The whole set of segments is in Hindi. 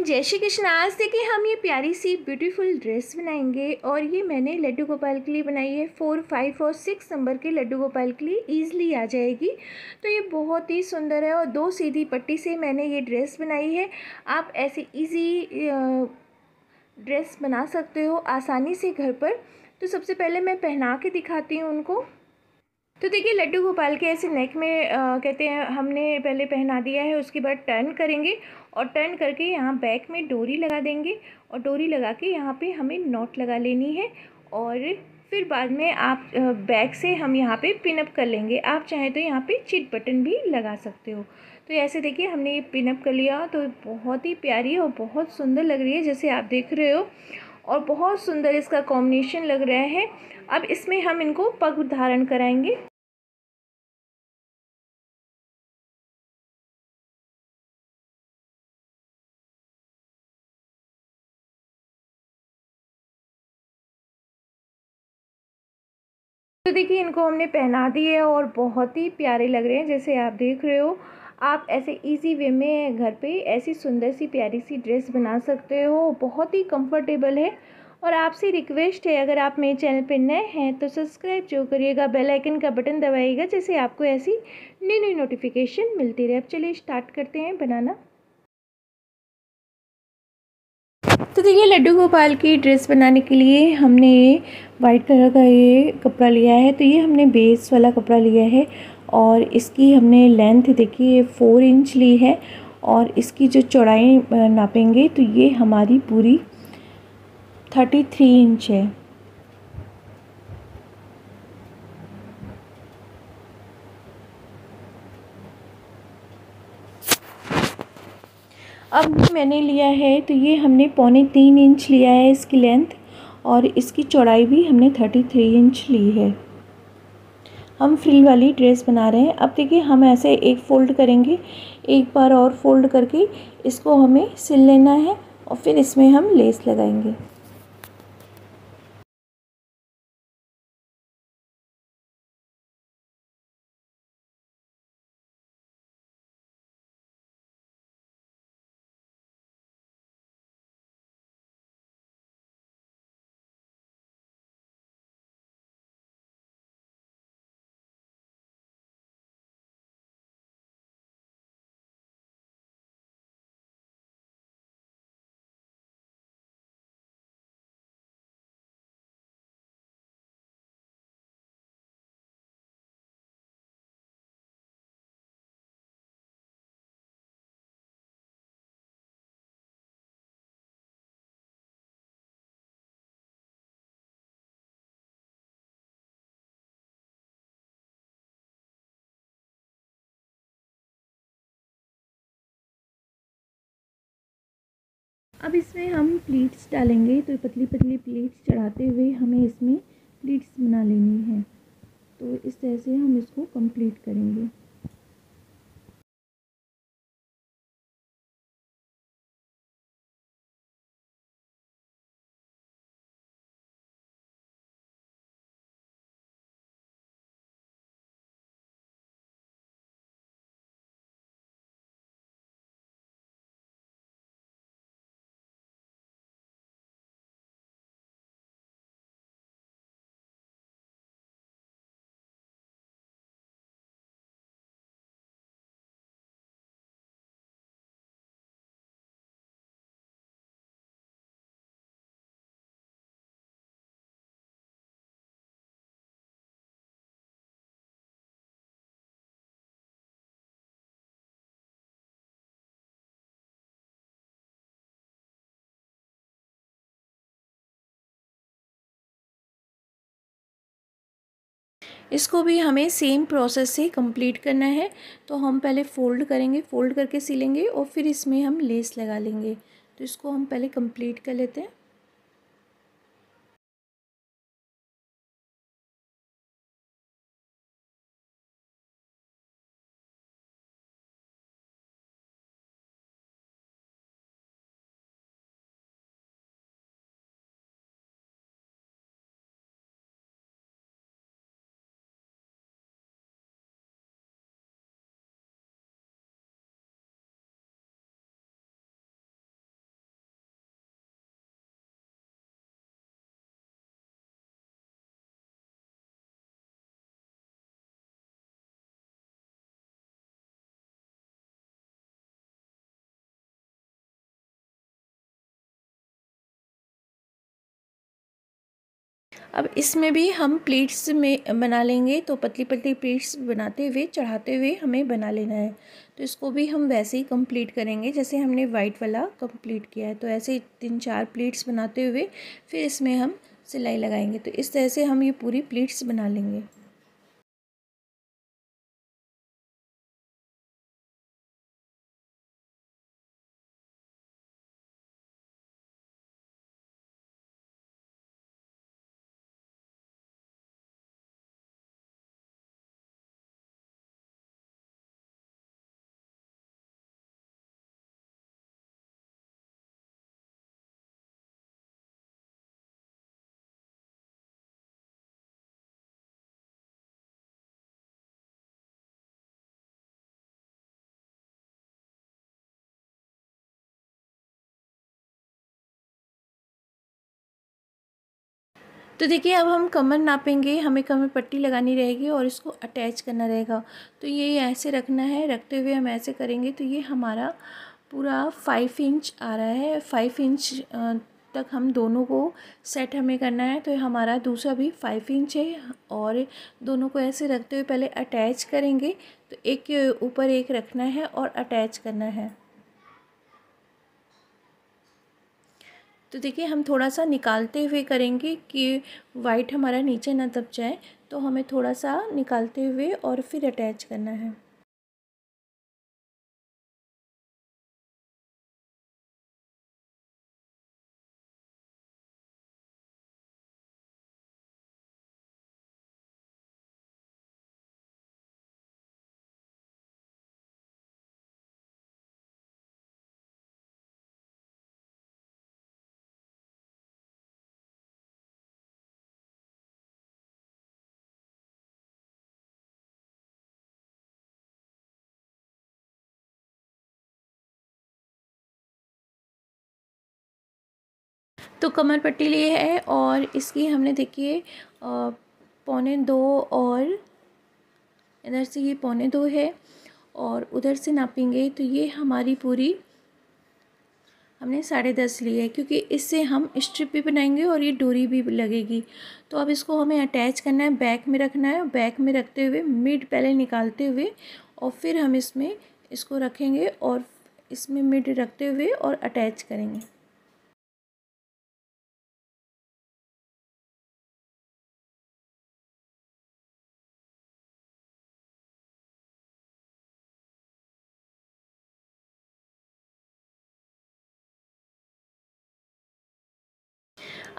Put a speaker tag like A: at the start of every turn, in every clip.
A: फ्रेंड जय श्री कृष्ण आज देखिए हम ये प्यारी सी ब्यूटीफुल ड्रेस बनाएंगे और ये मैंने लड्डू गोपाल के लिए बनाई है फोर फाइव और सिक्स नंबर के लड्डू गोपाल के लिए ईजिली आ जाएगी तो ये बहुत ही सुंदर है और दो सीधी पट्टी से मैंने ये ड्रेस बनाई है आप ऐसे ईजी ड्रेस बना सकते हो आसानी से घर पर तो सबसे पहले मैं पहना के दिखाती हूँ उनको तो देखिए लड्डू गोपाल के ऐसे नेक में आ, कहते हैं हमने पहले पहना दिया है उसके बाद टर्न करेंगे और टर्न करके यहाँ बैक में डोरी लगा देंगे और डोरी लगा के यहाँ पे हमें नॉट लगा लेनी है और फिर बाद में आप बैक से हम यहाँ पे पिनअप कर लेंगे आप चाहें तो यहाँ पे चिट बटन भी लगा सकते हो तो ऐसे देखिए हमने ये पिनअप कर लिया तो बहुत ही प्यारी और बहुत सुंदर लग रही है जैसे आप देख रहे हो और बहुत सुंदर इसका
B: कॉम्बिनेशन लग रहा है अब इसमें हम इनको पग धारण कराएंगे तो देखिए इनको हमने पहना दिए और बहुत
A: ही प्यारे लग रहे हैं जैसे आप देख रहे हो आप ऐसे इजी वे में घर पे ऐसी सुंदर सी प्यारी सी ड्रेस बना सकते हो बहुत ही कंफर्टेबल है और आपसे रिक्वेस्ट है अगर आप मेरे चैनल पर नए हैं तो सब्सक्राइब जो करिएगा बेल आइकन का बटन दबाइएगा जैसे आपको ऐसी नई नई नोटिफिकेशन मिलती रहे अब चलिए स्टार्ट करते हैं बनाना तो देखिए लड्डू गोपाल की ड्रेस बनाने के लिए हमने वाइट कलर का ये कपड़ा लिया है तो ये हमने बेस वाला कपड़ा लिया है और इसकी हमने लेंथ देखिए फ़ोर इंच ली है और इसकी जो चौड़ाई नापेंगे तो ये हमारी पूरी थर्टी थ्री इंच है अब मैंने लिया है तो ये हमने पौने तीन इंच लिया है इसकी लेंथ और इसकी चौड़ाई भी हमने थर्टी थ्री इंच ली है हम फ्रिल वाली ड्रेस बना रहे हैं अब देखिए हम ऐसे एक फ़ोल्ड करेंगे एक बार और फोल्ड करके इसको
B: हमें सिल लेना है और फिर इसमें हम लेस लगाएंगे अब इसमें हम प्लीट्स डालेंगे तो पतली पतली प्लीट्स चढ़ाते
A: हुए हमें इसमें प्लीट्स बना लेनी है तो इस तरह से हम इसको कंप्लीट
B: करेंगे इसको भी हमें सेम प्रोसेस
A: से कंप्लीट करना है तो हम पहले फ़ोल्ड करेंगे फ़ोल्ड करके सिलेंगे और फिर इसमें हम लेस
B: लगा लेंगे तो इसको हम पहले कंप्लीट कर लेते हैं अब इसमें भी हम प्लेट्स में बना लेंगे तो पतली पतली प्लेट्स बनाते
A: हुए चढ़ाते हुए हमें बना लेना है तो इसको भी हम वैसे ही कंप्लीट करेंगे जैसे हमने वाइट वाला कंप्लीट किया है तो ऐसे तीन चार प्लेट्स बनाते हुए फिर इसमें हम
B: सिलाई लगाएंगे तो इस तरह से हम ये पूरी प्लेट्स बना लेंगे तो देखिए अब हम कमर नापेंगे हमें कमर पट्टी लगानी रहेगी और इसको अटैच करना रहेगा
A: तो ये ऐसे रखना है रखते हुए हम ऐसे करेंगे तो ये हमारा पूरा फाइव इंच आ रहा है फाइव इंच तक हम दोनों को सेट हमें करना है तो हमारा दूसरा भी फाइव इंच है और दोनों को ऐसे रखते हुए पहले अटैच करेंगे तो एक के ऊपर एक रखना है और अटैच करना है तो देखिए हम थोड़ा सा निकालते हुए करेंगे कि वाइट हमारा नीचे ना दब जाए तो हमें थोड़ा सा निकालते हुए और फिर
B: अटैच करना है तो कमर पट्टी लिए है और इसकी
A: हमने देखिए पौने दो और इधर से ये पौने दो है और उधर से नापेंगे तो ये हमारी पूरी हमने साढ़े दस ली है क्योंकि इससे हम स्ट्रिप भी बनाएंगे और ये डोरी भी लगेगी तो अब इसको हमें अटैच करना है बैक में रखना है बैक में रखते हुए मिड पहले निकालते हुए और फिर हम इसमें इसको रखेंगे और इसमें मिड रखते हुए
B: और अटैच करेंगे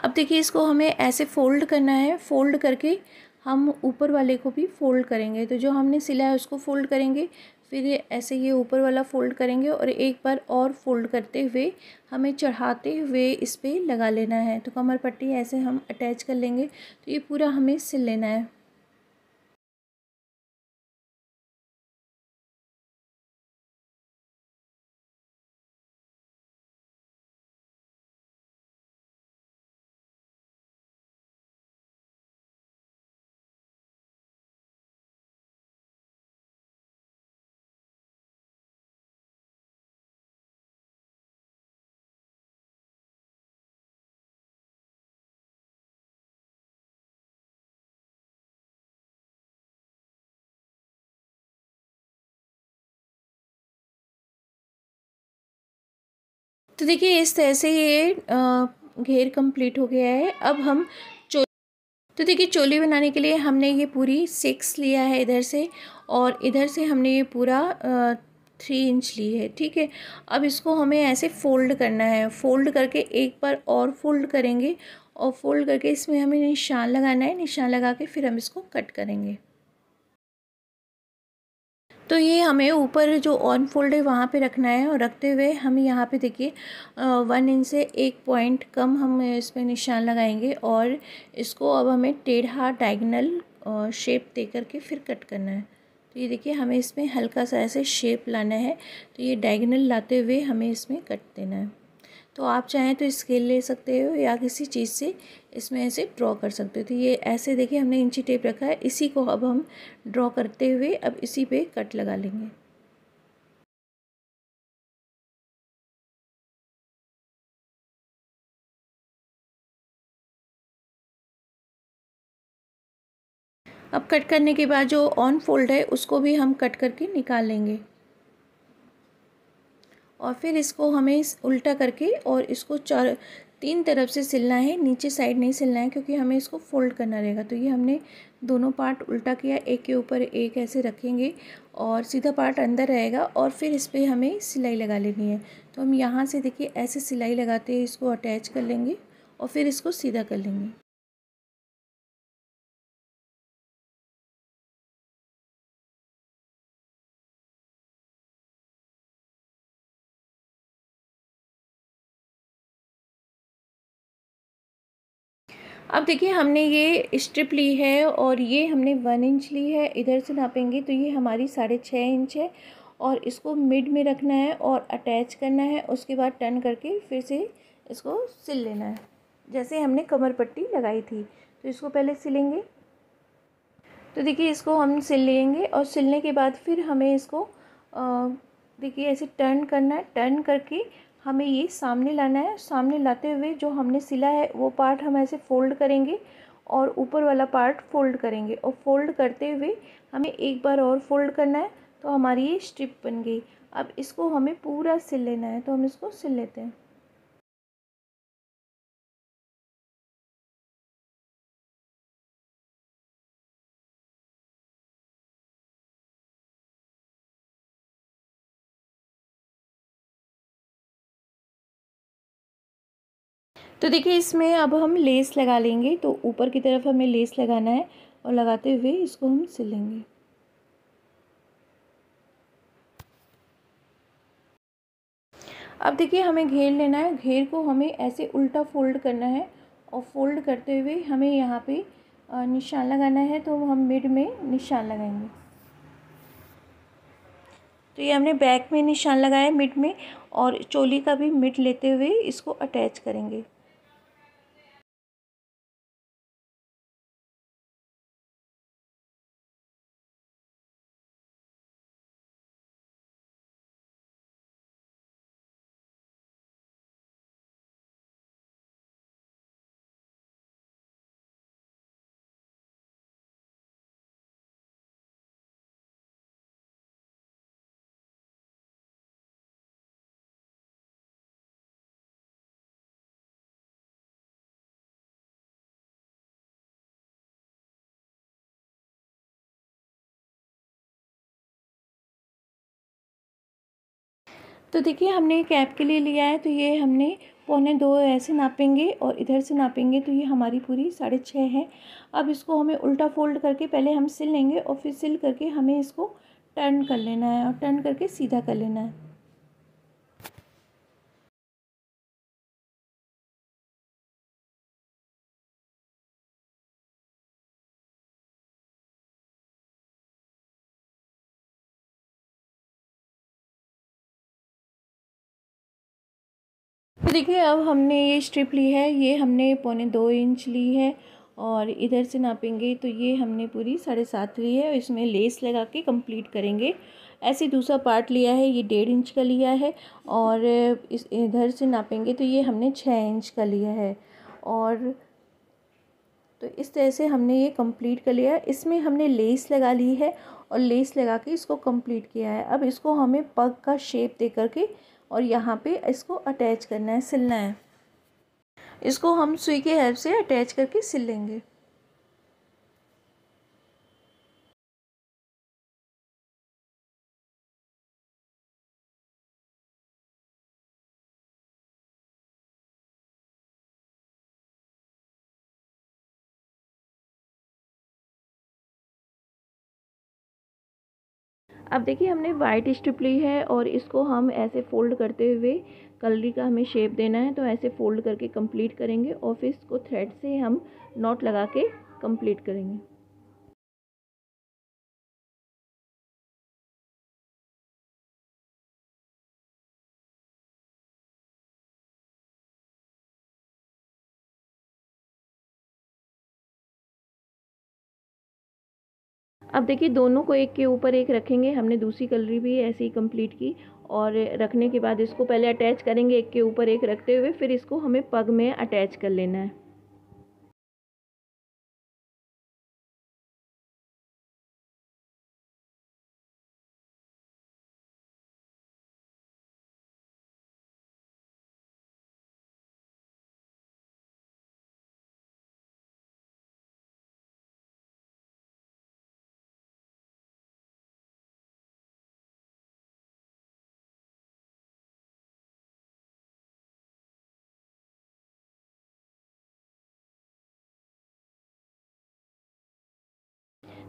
B: अब देखिए इसको हमें ऐसे
A: फ़ोल्ड करना है फ़ोल्ड करके हम ऊपर वाले को भी फ़ोल्ड करेंगे तो जो हमने सिला है उसको फ़ोल्ड करेंगे फिर ऐसे ये ऊपर वाला फ़ोल्ड करेंगे और एक बार और फ़ोल्ड करते हुए हमें चढ़ाते हुए इस पर लगा लेना है तो कमर पट्टी ऐसे हम अटैच
B: कर लेंगे तो ये पूरा हमें सिल लेना है तो देखिए इस तरह से ये घेर कंप्लीट हो गया है अब हम
A: चो तो देखिए चोली बनाने के लिए हमने ये पूरी सिक्स लिया है इधर से और इधर से हमने ये पूरा थ्री इंच ली है ठीक है अब इसको हमें ऐसे फोल्ड करना है फोल्ड करके एक बार और फोल्ड करेंगे और फोल्ड करके इसमें हमें निशान लगाना है निशान लगा के फिर हम इसको कट करेंगे तो ये हमें ऊपर जो ऑन फोल्ड है वहाँ पे रखना है और रखते हुए हम यहाँ पे देखिए वन इंच से एक पॉइंट कम हम इस पर निशान लगाएंगे और इसको अब हमें टेढ़ा डाइगनल शेप दे करके फिर कट करना है तो ये देखिए हमें इसमें हल्का सा ऐसे शेप लाना है तो ये डायगनल लाते हुए हमें इसमें कट देना है तो आप चाहें तो स्केल ले सकते हो या किसी चीज़ से इसमें ऐसे ड्रॉ कर सकते हो तो ये ऐसे देखिए हमने इंची टेप रखा है इसी को अब हम ड्रॉ करते हुए अब
B: इसी पे कट लगा लेंगे अब कट करने के बाद जो ऑन फोल्ड है उसको
A: भी हम कट करके निकाल लेंगे और फिर इसको हमें उल्टा करके और इसको चार तीन तरफ से सिलना है नीचे साइड नहीं सिलना है क्योंकि हमें इसको फोल्ड करना रहेगा तो ये हमने दोनों पार्ट उल्टा किया एक के ऊपर एक ऐसे रखेंगे और सीधा पार्ट अंदर रहेगा और फिर इस पर हमें सिलाई लगा लेनी है तो हम यहाँ
B: से देखिए ऐसे सिलाई लगाते हैं इसको अटैच कर लेंगे और फिर इसको सीधा कर लेंगे अब देखिए हमने ये स्ट्रिप ली है और ये हमने वन इंच ली है इधर से नापेंगे तो ये
A: हमारी साढ़े छः इंच है और इसको मिड में रखना है और अटैच करना है उसके बाद टर्न करके फिर से इसको सिल लेना है जैसे हमने कमर पट्टी लगाई थी तो इसको पहले सिलेंगे तो देखिए इसको हम सिल लेंगे और सिलने के बाद फिर हमें इसको देखिए ऐसे टर्न करना है टर्न करके हमें ये सामने लाना है सामने लाते हुए जो हमने सिला है वो पार्ट हम ऐसे फोल्ड करेंगे और ऊपर वाला पार्ट फोल्ड करेंगे और फोल्ड करते हुए हमें एक बार और फोल्ड करना है तो हमारी ये स्ट्रिप बन गई अब इसको हमें पूरा सिल लेना है तो हम इसको
B: सिल लेते हैं तो देखिए इसमें अब हम लेस लगा लेंगे तो
A: ऊपर की तरफ हमें लेस लगाना है और लगाते हुए इसको हम सिलेंगे अब देखिए हमें घेर लेना है घेर को हमें ऐसे उल्टा फोल्ड करना है और फोल्ड करते हुए हमें यहाँ पे निशान लगाना है तो हम मिड में निशान लगाएंगे तो ये हमने बैक में निशान लगाया मिड में और चोली का भी
B: मिड लेते हुए इसको अटैच करेंगे तो देखिए हमने कैप के लिए लिया
A: है तो ये हमने पौने दो ऐसे नापेंगे और इधर से नापेंगे तो ये हमारी पूरी साढ़े छः है अब इसको हमें उल्टा फोल्ड करके पहले हम सिल लेंगे और फिर सिल करके हमें इसको
B: टर्न कर लेना है और टर्न करके सीधा कर लेना है देखिए अब हमने ये स्ट्रिप ली है ये हमने पौने दो इंच ली है
A: और इधर से नापेंगे तो ये हमने पूरी साढ़े सात ली है इसमें लेस लगा के कंप्लीट करेंगे ऐसे दूसरा पार्ट लिया है ये डेढ़ इंच का लिया है और इस इधर से नापेंगे तो ये हमने छः इंच का लिया है और तो इस तरह से हमने ये कंप्लीट कर लिया इसमें हमने लेस लगा ली है और लेस लगा के इसको कंप्लीट किया है अब इसको हमें पग का शेप दे करके और यहाँ पे इसको अटैच करना है सिलना है इसको हम सुई के हेल्प से अटैच करके सिल लेंगे
B: अब देखिए हमने वाइट स्ट्रिप ली है और इसको हम ऐसे फोल्ड करते हुए कलरी
A: का हमें शेप देना है तो ऐसे फोल्ड करके कंप्लीट करेंगे और फिर इसको थ्रेड से हम नॉट
B: लगा के कंप्लीट करेंगे अब देखिए दोनों को एक के ऊपर एक
A: रखेंगे हमने दूसरी कलरी भी ऐसे ही कंप्लीट की और रखने के बाद इसको पहले अटैच करेंगे
B: एक के ऊपर एक रखते हुए फिर इसको हमें पग में अटैच कर लेना है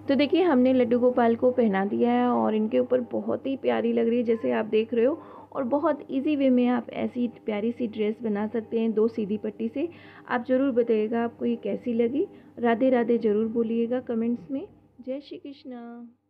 B: तो देखिए हमने लड्डू गोपाल को पहना दिया है
A: और इनके ऊपर बहुत ही प्यारी लग रही है जैसे आप देख रहे हो और बहुत इजी वे में आप ऐसी प्यारी सी ड्रेस बना सकते हैं दो सीधी पट्टी से आप ज़रूर बताइएगा आपको ये कैसी लगी राधे राधे ज़रूर बोलिएगा कमेंट्स में जय श्री कृष्णा